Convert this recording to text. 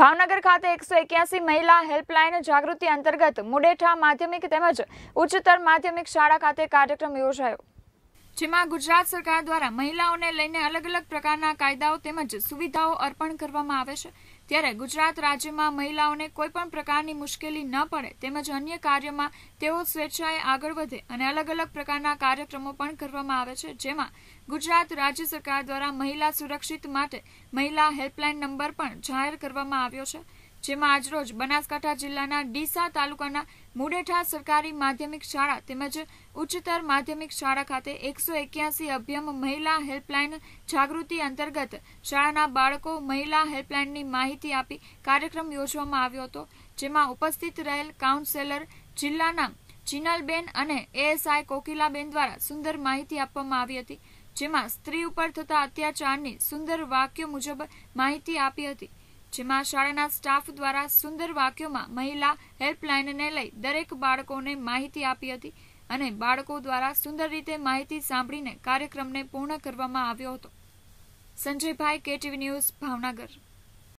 ભાવનગર ખાતે એકસો એક્યાસી મહિલા હેલ્પલાઇન જાગૃતિ અંતર્ગત મુડેઠા માધ્યમિક તેમજ ઉચ્ચતર માધ્યમિક શાળા ખાતે કાર્યક્રમ યોજાયો જેમાં ગુજરાત સરકાર દ્વારા મહિલાઓને લઈને અલગ અલગ પ્રકારના કાયદાઓ તેમજ સુવિધાઓ અર્પણ કરવામાં આવે છે ત્યારે ગુજરાત રાજ્યમાં મહિલાઓને કોઈપણ પ્રકારની મુશ્કેલી ન પડે તેમજ અન્ય કાર્યમાં તેઓ સ્વેચ્છાએ આગળ વધે અને અલગ અલગ પ્રકારના કાર્યક્રમો પણ કરવામાં આવે છે જેમાં ગુજરાત રાજ્ય સરકાર દ્વારા મહિલા સુરક્ષિત માટે મહિલા હેલ્પલાઇન નંબર પણ જાહેર કરવામાં આવ્યો છે જેમાં આજરોજ બનાસકાંઠા જિલ્લાના ડીસા તાલુકાના મુડેઠા સરકારી માધ્યમિક શાળા તેમજ ઉચ્ચતર માધ્યમિક શાળા ખાતે એકસો એક્યાસી અભ્યમ મહિલા હેલ્પલાઇન જાગૃતિ અંતર્ગત શાળાના બાળકો મહિલા હેલ્પલાઇનની માહિતી આપી કાર્યક્રમ યોજવામાં આવ્યો હતો જેમાં ઉપસ્થિત રહેલ કાઉન્સેલર જિલ્લાના જીનલબેન અને એએસઆઈ કોકિલાબેન દ્વારા સુંદર માહિતી આપવામાં આવી હતી જેમાં સ્ત્રી ઉપર થતા અત્યાચારની સુંદર વાક્યો મુજબ માહિતી આપી હતી જેમાં શાળાના સ્ટાફ દ્વારા સુંદર વાક્યોમાં મહિલા હેલ્પલાઇનને લઈ દરેક બાળકોને માહિતી આપી હતી અને બાળકો દ્વારા સુંદર રીતે માહિતી સાંભળીને કાર્યક્રમને પૂર્ણ કરવામાં આવ્યો હતો સંજયભાઈ કેટીવી ન્યૂઝ ભાવનગર